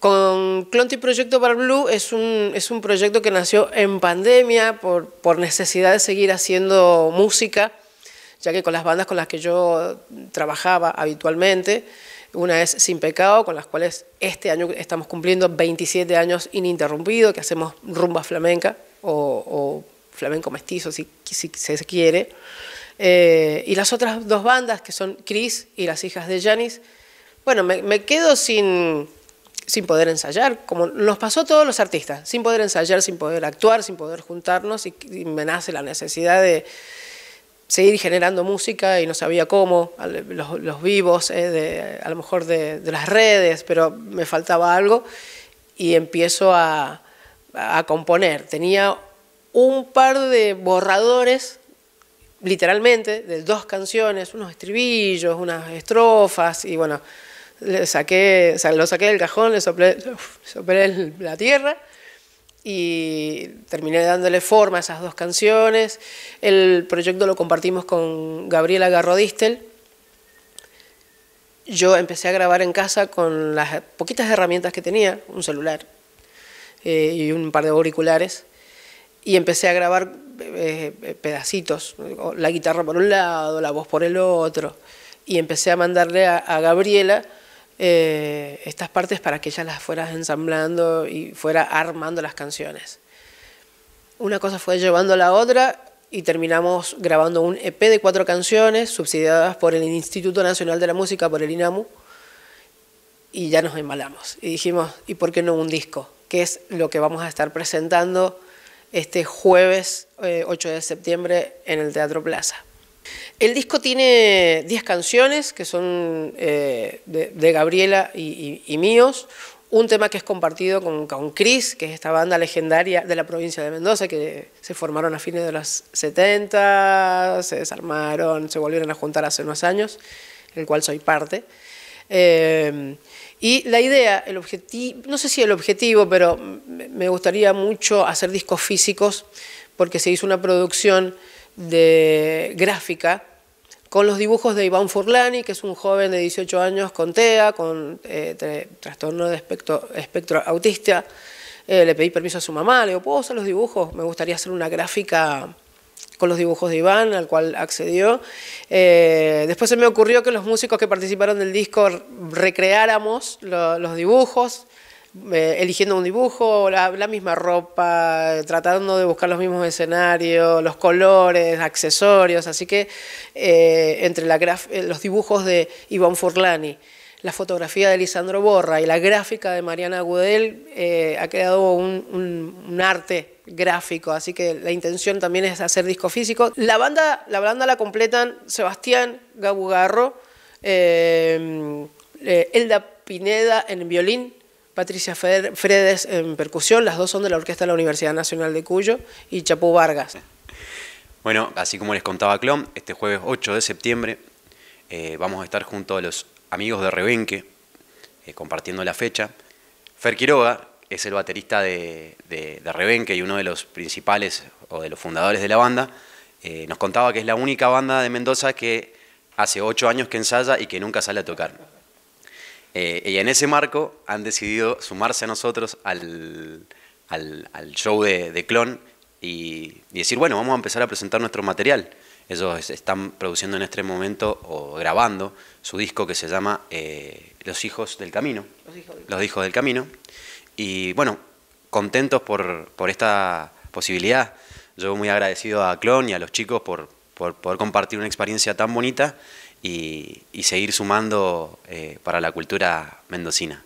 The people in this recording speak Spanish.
Con Clonti Proyecto Bar Blue es un, es un proyecto que nació en pandemia por, por necesidad de seguir haciendo música, ya que con las bandas con las que yo trabajaba habitualmente, una es Sin Pecado, con las cuales este año estamos cumpliendo 27 años ininterrumpido, que hacemos rumba flamenca o, flamenco mestizo, si, se quiere. Eh, y las otras dos bandas, que son Chris y Las Hijas de Janis. Bueno, me quedo sin sin poder ensayar, como nos pasó a todos los artistas, sin poder ensayar, sin poder actuar, sin poder juntarnos, y, me nace la necesidad de seguir generando música y no sabía cómo, los, vivos, eh, a lo mejor de, las redes, pero me faltaba algo y empiezo a, a componer. Tenía un par de borradores literalmente, de dos canciones, unos estribillos, unas estrofas, y bueno, le saqué, lo saqué del cajón, le soplé, la tierra y terminé dándole forma a esas dos canciones. El proyecto lo compartimos con Gabriela Garrodistel. Yo empecé a grabar en casa con las poquitas herramientas que tenía, un celular eh, y un par de auriculares, y empecé a grabar eh, pedacitos, la guitarra por un lado, la voz por el otro, y empecé a mandarle a Gabriela eh, estas partes para que ella las fuera ensamblando y fuera armando las canciones. Una cosa fue llevando a la otra y terminamos grabando un EP de cuatro canciones subsidiadas por el Instituto Nacional de la Música, por el INAMU, y ya nos embalamos. Y dijimos, ¿y por qué no un disco? Que es lo que vamos a estar presentando este jueves 8 eh, de septiembre en el Teatro Plaza. El disco tiene 10 canciones que son eh, de, Gabriela y, míos. Un tema que es compartido con, Cris, que es esta banda legendaria de la provincia de Mendoza, que se formaron a fines de los 70, se desarmaron, se volvieron a juntar hace unos años, el cual soy parte. Eh, y la idea, el objetivo, no sé si el objetivo, pero me gustaría mucho hacer discos físicos, porque se hizo una producción de gráfica con los dibujos de Iván Furlani, que es un joven de 18 años con TEA, con eh, trastorno de espectro, autista. Eh, le pedí permiso a su mamá, le digo, ¿puedo usar los dibujos? Me gustaría hacer una gráfica con los dibujos de Iván, al cual accedió. Eh, después se me ocurrió que los músicos que participaron del disco recreáramos los dibujos eh, eligiendo un dibujo, la, misma ropa, tratando de buscar los mismos escenarios, los colores, accesorios. Así que eh, entre eh, los dibujos de Iván Furlani, la fotografía de Lisandro Borra y la gráfica de Mariana Gudel ha creado un, arte gráfico, así que la intención también es hacer disco físico. La banda la, banda la completan Sebastián Gabugarro, Elda Pineda en violín, Patricia Fredes en percusión, las dos son de la Orquesta de la Universidad Nacional de Cuyo, y Chapú Vargas. Bueno, así como les contaba Clom, este jueves 8 de septiembre eh, vamos a estar junto a los amigos de Rebenque, eh, compartiendo la fecha. Fer Quiroga es el baterista de, Rebenque y uno de los principales o de los fundadores de la banda. Eh, nos contaba que es la única banda de Mendoza que hace ocho años que ensaya y que nunca sale a tocar. Eh, y en ese marco han decidido sumarse a nosotros al, al, show de, de Clon y, decir, bueno, vamos a empezar a presentar nuestro material. Ellos están produciendo en este momento o grabando su disco que se llama eh, Los Hijos del Camino. Los Hijos del, Camino. Y bueno, contentos por, por, esta posibilidad. Yo muy agradecido a Clon y a los chicos por, por poder compartir una experiencia tan bonita y, seguir sumando eh, para la cultura mendocina.